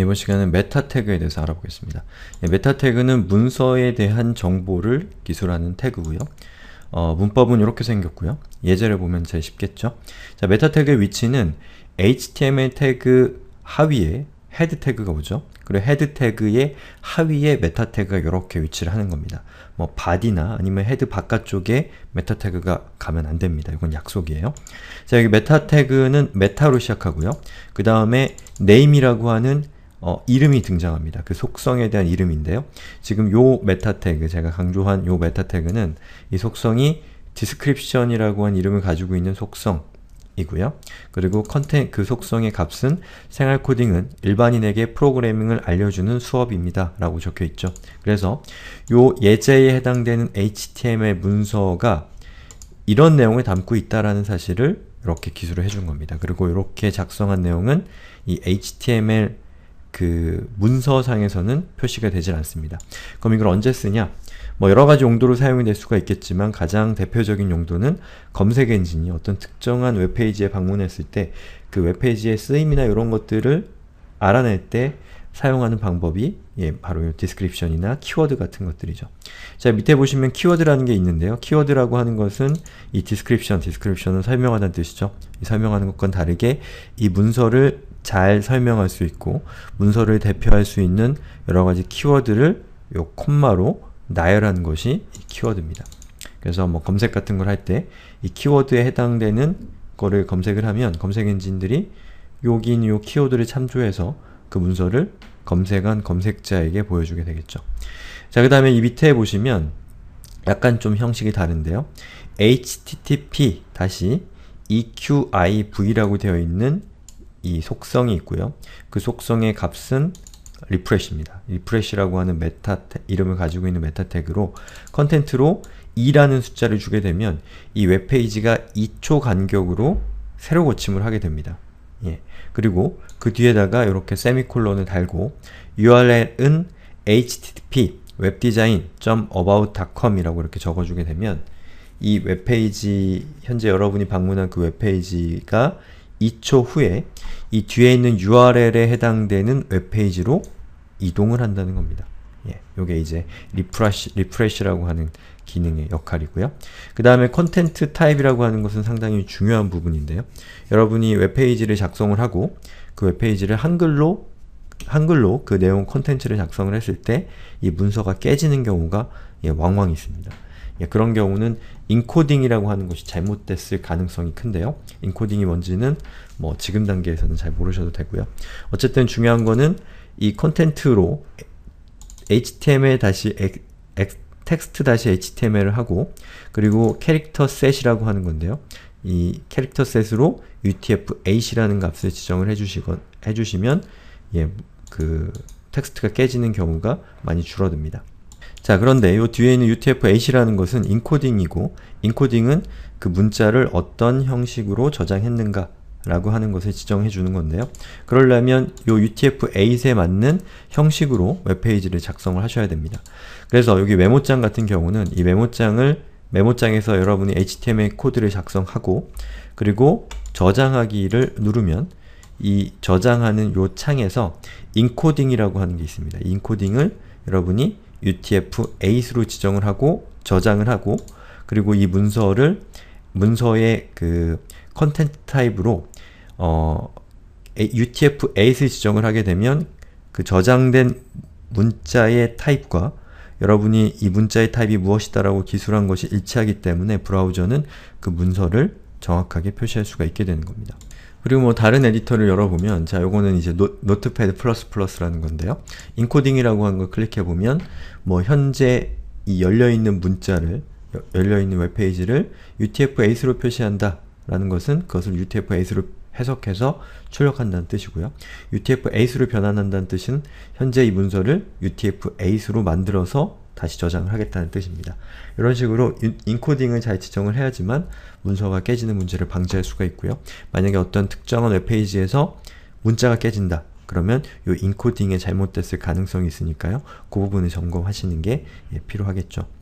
이번 시간은 메타 태그에 대해서 알아보겠습니다. 예, 메타 태그는 문서에 대한 정보를 기술하는 태그고요. 어, 문법은 이렇게 생겼고요. 예제를 보면 제일 쉽겠죠? 자, 메타 태그의 위치는 html 태그 하위에 헤드 태그가 오죠? 그리고 헤드 태그의 하위에 메타 태그가 이렇게 위치를 하는 겁니다. 뭐 바디나 아니면 헤드 바깥쪽에 메타 태그가 가면 안 됩니다. 이건 약속이에요. 자, 여기 메타 태그는 메타로 시작하고요. 그 다음에 네임이라고 하는 어, 이름이 등장합니다. 그 속성에 대한 이름인데요. 지금 요 메타 태그, 제가 강조한 요 메타 태그는 이 속성이 description이라고 한 이름을 가지고 있는 속성 이고요. 그리고 컨텐 그 속성의 값은 생활 코딩은 일반인에게 프로그래밍을 알려주는 수업입니다. 라고 적혀있죠. 그래서 요 예제에 해당되는 HTML 문서가 이런 내용을 담고 있다라는 사실을 이렇게 기술을 해준 겁니다. 그리고 이렇게 작성한 내용은 이 HTML 그 문서상에서는 표시가 되질 않습니다. 그럼 이걸 언제 쓰냐? 뭐 여러가지 용도로 사용이 될 수가 있겠지만 가장 대표적인 용도는 검색 엔진이 어떤 특정한 웹페이지에 방문했을 때 그 웹페이지의 쓰임이나 이런 것들을 알아낼 때 사용하는 방법이 예, 바로 이 디스크립션이나 키워드 같은 것들이죠. 자 밑에 보시면 키워드라는 게 있는데요. 키워드라고 하는 것은 이 디스크립션, 디스크립션은 설명하다는 뜻이죠. 설명하는 것과는 다르게 이 문서를 잘 설명할 수 있고 문서를 대표할 수 있는 여러 가지 키워드를 요 콤마로 나열한 것이 이 키워드입니다. 그래서 뭐 검색 같은 걸 할 때 이 키워드에 해당되는 거를 검색을 하면 검색 엔진들이 여기 있는 요 키워드를 참조해서 그 문서를 검색한 검색자에게 보여주게 되겠죠. 자, 그 다음에 이 밑에 보시면 약간 좀 형식이 다른데요. http 다시 eqiv라고 되어 있는 이 속성이 있고요. 그 속성의 값은 r e f r e s h 입니다 r e f r e s h 라고 하는 메타 이름을 가지고 있는 메타 태그로 컨텐트로 2라는 숫자를 주게 되면 이 웹페이지가 2초 간격으로 새로 고침을 하게 됩니다. 예. 그리고 그 뒤에다가 이렇게 세미콜론을 달고 URL은 http 웹디자인 e s i g n a b o u t c o m 이라고 이렇게 적어주게 되면 이 웹페이지, 현재 여러분이 방문한 그 웹페이지가 2초 후에 이 뒤에 있는 URL에 해당되는 웹페이지로 이동을 한다는 겁니다. 예, 요게 이제 리프레시, 리프레시라고 하는 기능의 역할이고요. 그 다음에 컨텐트 타입이라고 하는 것은 상당히 중요한 부분인데요. 여러분이 웹페이지를 작성을 하고 그 웹페이지를 한글로 한글로 그 내용 컨텐츠를 작성을 했을 때 이 문서가 깨지는 경우가 예, 왕왕 있습니다. 예, 그런 경우는 인코딩이라고 하는 것이 잘못됐을 가능성이 큰데요. 인코딩이 뭔지는 뭐 지금 단계에서는 잘 모르셔도 되고요. 어쨌든 중요한 거는 이 컨텐트로 html 다시 텍스 html을 하고 그리고 캐릭터 셋이라고 하는 건데요. 이 캐릭터 셋으로 utf8이라는 값을 지정을 해주시건, 해주시면 예, 그 텍스트가 깨지는 경우가 많이 줄어듭니다. 자 그런데 이 뒤에 있는 utf-8이라는 것은 인코딩이고 인코딩은 그 문자를 어떤 형식으로 저장했는가 라고 하는 것을 지정해 주는 건데요. 그러려면 이 utf-8에 맞는 형식으로 웹페이지를 작성을 하셔야 됩니다. 그래서 여기 메모장 같은 경우는 이 메모장을 메모장에서 여러분이 HTML 코드를 작성하고 그리고 저장하기를 누르면 이 저장하는 요 창에서 인코딩이라고 하는 게 있습니다. 인코딩을 여러분이 UTF-8로 지정을 하고 저장을 하고 그리고 이 문서를 문서의 그 컨텐츠 타입으로 어, UTF-8을 지정을 하게 되면 그 저장된 문자의 타입과 여러분이 이 문자의 타입이 무엇이다라고 기술한 것이 일치하기 때문에 브라우저는 그 문서를 정확하게 표시할 수가 있게 되는 겁니다. 그리고 뭐 다른 에디터를 열어보면 자 요거는 이제 노, 트패드 플러스 플러스라는 건데요. 인코딩이라고 한 걸 클릭해보면 뭐 현재 이 열려있는 문자를 열려있는 웹페이지를 UTF-8로 표시한다 라는 것은 그것을 UTF-8로 해석해서 출력한다는 뜻이고요. UTF-8로 변환한다는 뜻은 현재 이 문서를 UTF-8로 만들어서 다시 저장을 하겠다는 뜻입니다. 이런 식으로 인코딩을 잘 지정을 해야지만 문서가 깨지는 문제를 방지할 수가 있고요. 만약에 어떤 특정한 웹페이지에서 문자가 깨진다. 그러면 이 인코딩에 잘못됐을 가능성이 있으니까요. 그 부분을 점검하시는 게 예, 필요하겠죠.